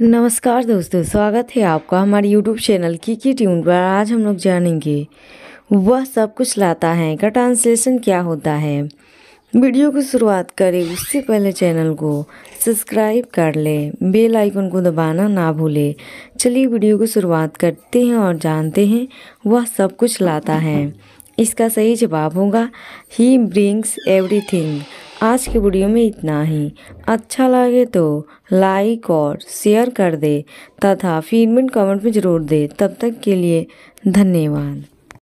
नमस्कार दोस्तों स्वागत है आपका हमारे YouTube चैनल की की ट्यून पर आज हम लोग जानेंगे वह सब कुछ लाता है का ट्रांसलेशन क्या होता है वीडियो की शुरुआत करें उससे पहले चैनल को सब्सक्राइब कर लें बेल आइकन को दबाना ना भूलें चलिए वीडियो की शुरुआत करते हैं और जानते हैं वह सब कुछ लाता है इसका सही जवाब होगा ही ब्रिंग्स एवरीथिंग आज के वीडियो में इतना ही अच्छा लगे तो लाइक और शेयर कर दे तथा फीडमेंट कमेंट में ज़रूर दे तब तक के लिए धन्यवाद